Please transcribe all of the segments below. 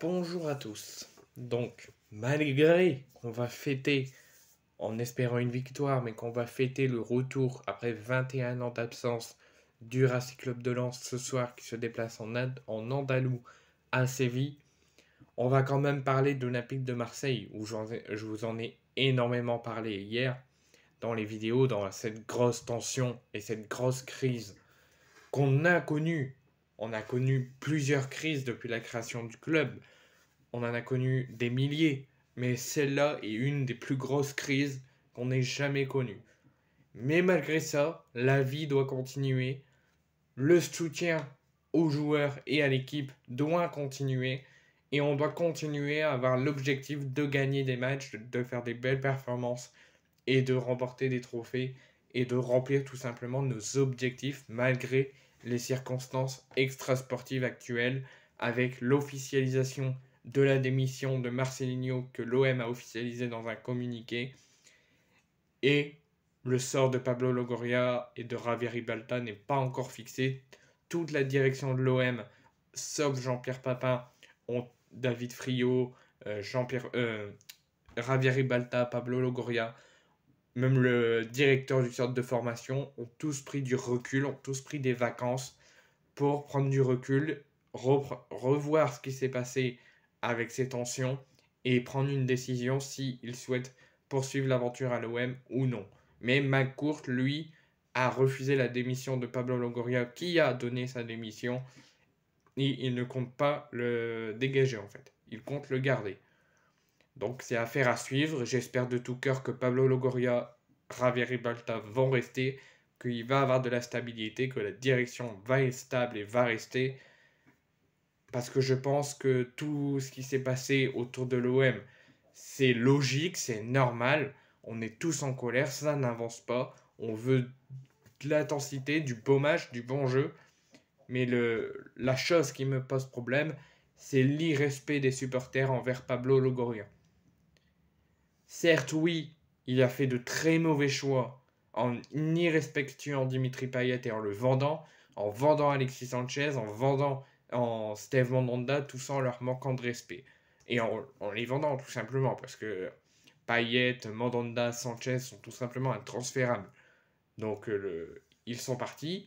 Bonjour à tous. Donc, malgré qu'on va fêter, en espérant une victoire, mais qu'on va fêter le retour après 21 ans d'absence du Racing Club de Lens ce soir qui se déplace en, en Andalou à Séville, on va quand même parler de l'Olympique de Marseille, où je vous en ai énormément parlé hier dans les vidéos, dans cette grosse tension et cette grosse crise qu'on a connue on a connu plusieurs crises depuis la création du club. On en a connu des milliers, mais celle-là est une des plus grosses crises qu'on ait jamais connues. Mais malgré ça, la vie doit continuer. Le soutien aux joueurs et à l'équipe doit continuer. Et on doit continuer à avoir l'objectif de gagner des matchs, de faire des belles performances et de remporter des trophées et de remplir tout simplement nos objectifs malgré les circonstances extrasportives actuelles avec l'officialisation de la démission de Marcelinho que l'OM a officialisé dans un communiqué et le sort de Pablo Logoria et de Javier Balta n'est pas encore fixé. Toute la direction de l'OM, sauf Jean-Pierre Papin, David Friot, euh, Jean-Pierre euh, Pablo Logoria même le directeur du centre de formation, ont tous pris du recul, ont tous pris des vacances pour prendre du recul, revoir ce qui s'est passé avec ces tensions et prendre une décision s'ils souhaitent poursuivre l'aventure à l'OM ou non. Mais McCourt, lui, a refusé la démission de Pablo Longoria qui a donné sa démission. Et il ne compte pas le dégager en fait. Il compte le garder. Donc c'est affaire à suivre. J'espère de tout cœur que Pablo Logoria, Javier Balta vont rester, qu'il va avoir de la stabilité, que la direction va être stable et va rester. Parce que je pense que tout ce qui s'est passé autour de l'OM, c'est logique, c'est normal. On est tous en colère, ça n'avance pas. On veut de l'intensité, du beau match, du bon jeu. Mais le, la chose qui me pose problème, c'est l'irrespect des supporters envers Pablo Logoria. Certes, oui, il a fait de très mauvais choix en irrespectuant Dimitri Payet et en le vendant, en vendant Alexis Sanchez, en vendant en Steve Mandanda, tout ça en leur manquant de respect. Et en, les vendant, tout simplement, parce que Payet, Mandanda, Sanchez sont tout simplement intransférables. Donc euh, ils sont partis,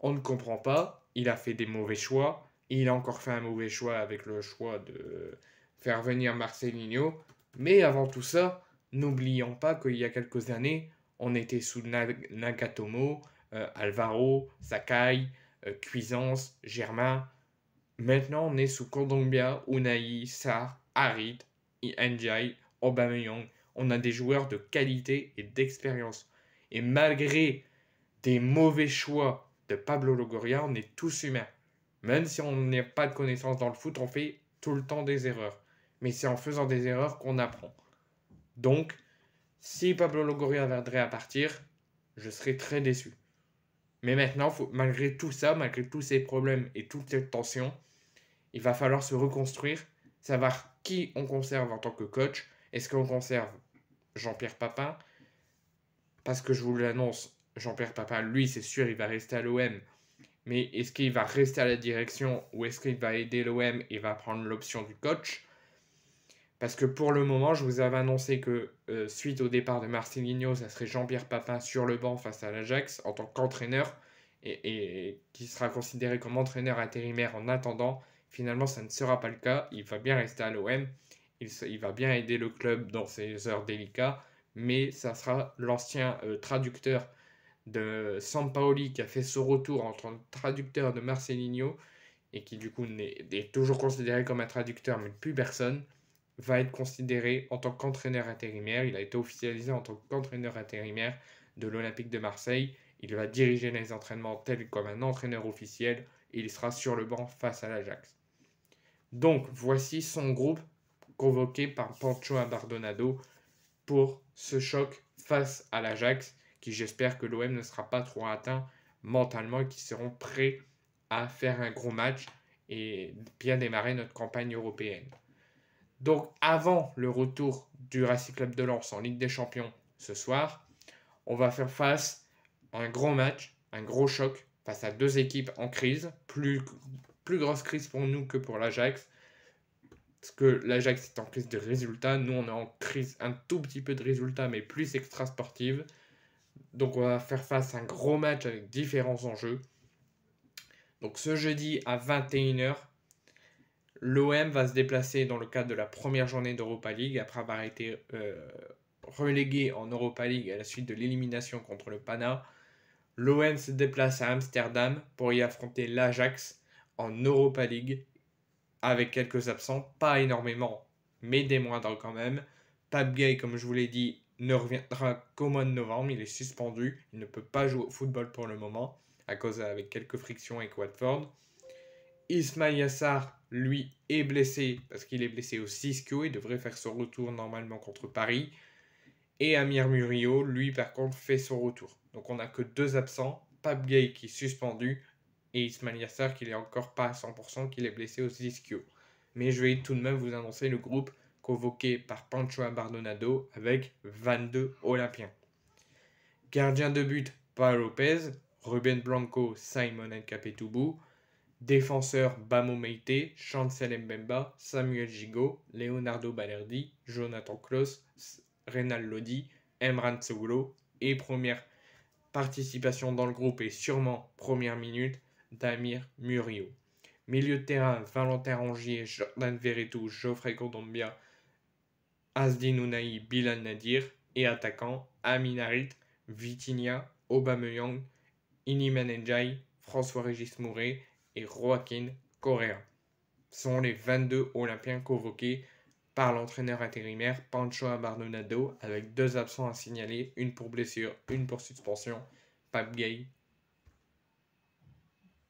on ne comprend pas, il a fait des mauvais choix, il a encore fait un mauvais choix avec le choix de faire venir Marcelinho. Mais avant tout ça, n'oublions pas qu'il y a quelques années, on était sous Nagatomo, euh, Alvaro, Sakai, euh, Cuisance, Germain. Maintenant, on est sous Kondombia, Unai, Sar, Harit, Ndiaye, Aubameyang. On a des joueurs de qualité et d'expérience. Et malgré des mauvais choix de Pablo Logoria, on est tous humains. Même si on n'a pas de connaissances dans le foot, on fait tout le temps des erreurs mais c'est en faisant des erreurs qu'on apprend. Donc, si Pablo Longoria viendrait à partir, je serais très déçu. Mais maintenant, malgré tout ça, malgré tous ces problèmes et toutes ces tensions, il va falloir se reconstruire, savoir qui on conserve en tant que coach. Est-ce qu'on conserve Jean-Pierre Papin Parce que je vous l'annonce, Jean-Pierre Papin, lui, c'est sûr, il va rester à l'OM. Mais est-ce qu'il va rester à la direction ou est-ce qu'il va aider l'OM et va prendre l'option du coach parce que pour le moment, je vous avais annoncé que euh, suite au départ de Marcelinho, ça serait Jean-Pierre Papin sur le banc face à l'Ajax en tant qu'entraîneur et, qui sera considéré comme entraîneur intérimaire en attendant. Finalement, ça ne sera pas le cas. Il va bien rester à l'OM. Il, va bien aider le club dans ses heures délicates. Mais ça sera l'ancien euh, traducteur de Sampaoli qui a fait son retour en tant que traducteur de Marcelinho et qui du coup est toujours considéré comme un traducteur mais plus personne va être considéré en tant qu'entraîneur intérimaire. Il a été officialisé en tant qu'entraîneur intérimaire de l'Olympique de Marseille. Il va diriger les entraînements tels comme un entraîneur officiel et il sera sur le banc face à l'Ajax. Donc voici son groupe convoqué par Pancho Abardonado pour ce choc face à l'Ajax qui j'espère que l'OM ne sera pas trop atteint mentalement et qui seront prêts à faire un gros match et bien démarrer notre campagne européenne. Donc avant le retour du Racing Club de Lens en Ligue des Champions ce soir, on va faire face à un gros match, un gros choc face à deux équipes en crise, plus, plus grosse crise pour nous que pour l'Ajax, parce que l'Ajax est en crise de résultats, nous on est en crise un tout petit peu de résultats, mais plus extra sportive. Donc on va faire face à un gros match avec différents enjeux. Donc ce jeudi à 21h, l'OM va se déplacer dans le cadre de la première journée d'Europa League après avoir été euh, relégué en Europa League à la suite de l'élimination contre le Pana. L'OM se déplace à Amsterdam pour y affronter l'Ajax en Europa League avec quelques absents, pas énormément, mais des moindres quand même. Pape Gay, comme je vous l'ai dit, ne reviendra qu'au mois de novembre, il est suspendu, il ne peut pas jouer au football pour le moment à cause avec quelques frictions avec Watford. Ismail Yassar lui est blessé parce qu'il est blessé au 6Q et devrait faire son retour normalement contre Paris. Et Amir Murillo, lui par contre, fait son retour. Donc on n'a que deux absents, Pape Gay qui est suspendu et Ismail Yasser qui n'est encore pas à 100%, qu'il est blessé au Cisco. Mais je vais tout de même vous annoncer le groupe convoqué par Pancho Abardonado avec 22 Olympiens. Gardien de but, Paul Lopez, Ruben Blanco, Simon capetoubou Défenseurs Bamo Meite, Chancel Mbemba, Samuel Gigot, Leonardo Balerdi, Jonathan Klaus, Reynal Lodi, Emran et première participation dans le groupe et sûrement première minute Damir Murio. Milieu de terrain, Valentin Rangier, Jordan Verretou, Geoffrey Condombia, Asdin Ounaï, Bilal Nadir et attaquant Aminarit, Vitinha, Aubameyang, Iniman Enjai, François-Régis Mouret et Joaquin Correa sont les 22 Olympiens convoqués par l'entraîneur intérimaire Pancho Abandonado avec deux absents à signaler, une pour blessure, une pour suspension, Pape Gay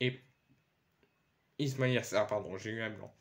et Ismail Assar, pardon, j'ai eu un blanc.